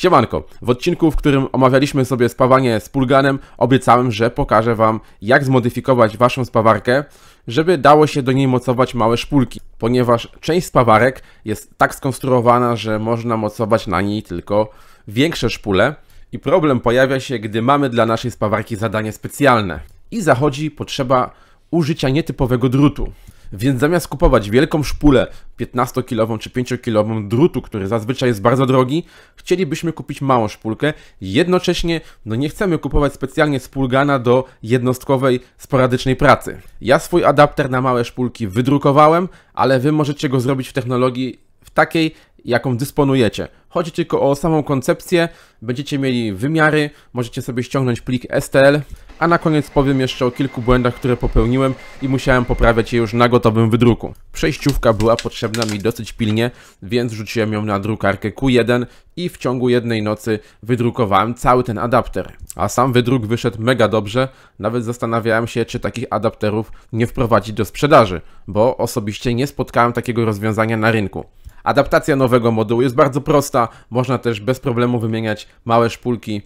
Siemanko, w odcinku, w którym omawialiśmy sobie spawanie z pulganem, obiecałem, że pokażę Wam, jak zmodyfikować Waszą spawarkę, żeby dało się do niej mocować małe szpulki, ponieważ część spawarek jest tak skonstruowana, że można mocować na niej tylko większe szpule i problem pojawia się, gdy mamy dla naszej spawarki zadanie specjalne i zachodzi potrzeba użycia nietypowego drutu. Więc zamiast kupować wielką szpulę 15-kilową czy 5-kilową drutu, który zazwyczaj jest bardzo drogi, chcielibyśmy kupić małą szpulkę. Jednocześnie no nie chcemy kupować specjalnie spulgana do jednostkowej, sporadycznej pracy. Ja swój adapter na małe szpulki wydrukowałem, ale Wy możecie go zrobić w technologii w takiej, jaką dysponujecie. Chodzi tylko o samą koncepcję, będziecie mieli wymiary, możecie sobie ściągnąć plik STL, a na koniec powiem jeszcze o kilku błędach, które popełniłem i musiałem poprawiać je już na gotowym wydruku. Przejściówka była potrzebna mi dosyć pilnie, więc rzuciłem ją na drukarkę Q1 i w ciągu jednej nocy wydrukowałem cały ten adapter. A sam wydruk wyszedł mega dobrze, nawet zastanawiałem się, czy takich adapterów nie wprowadzić do sprzedaży, bo osobiście nie spotkałem takiego rozwiązania na rynku. Adaptacja nowego modułu jest bardzo prosta, można też bez problemu wymieniać małe szpulki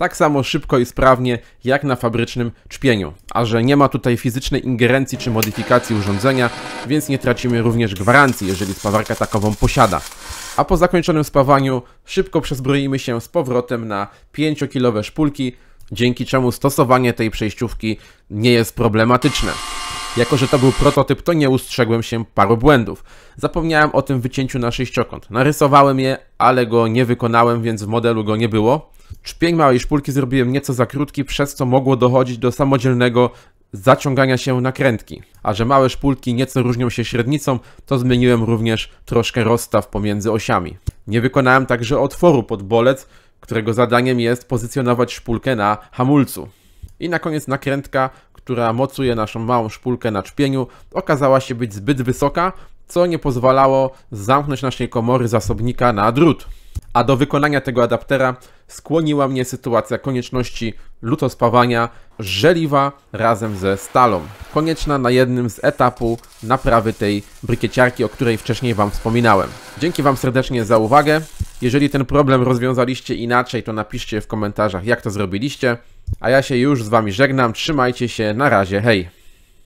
tak samo szybko i sprawnie jak na fabrycznym czpieniu. A że nie ma tutaj fizycznej ingerencji czy modyfikacji urządzenia, więc nie tracimy również gwarancji, jeżeli spawarka takową posiada. A po zakończonym spawaniu szybko przezbroimy się z powrotem na 5-kilowe szpulki, dzięki czemu stosowanie tej przejściówki nie jest problematyczne. Jako, że to był prototyp, to nie ustrzegłem się paru błędów. Zapomniałem o tym wycięciu na sześciokąt. Narysowałem je, ale go nie wykonałem, więc w modelu go nie było. Szpień małej szpulki zrobiłem nieco za krótki, przez co mogło dochodzić do samodzielnego zaciągania się nakrętki. A że małe szpulki nieco różnią się średnicą, to zmieniłem również troszkę rozstaw pomiędzy osiami. Nie wykonałem także otworu pod bolec, którego zadaniem jest pozycjonować szpulkę na hamulcu. I na koniec nakrętka, która mocuje naszą małą szpulkę na czpieniu, okazała się być zbyt wysoka, co nie pozwalało zamknąć naszej komory zasobnika na drut. A do wykonania tego adaptera skłoniła mnie sytuacja konieczności lutospawania żeliwa razem ze stalą, konieczna na jednym z etapu naprawy tej brykieciarki, o której wcześniej Wam wspominałem. Dzięki Wam serdecznie za uwagę. Jeżeli ten problem rozwiązaliście inaczej, to napiszcie w komentarzach, jak to zrobiliście. A ja się już z Wami żegnam. Trzymajcie się. Na razie. Hej.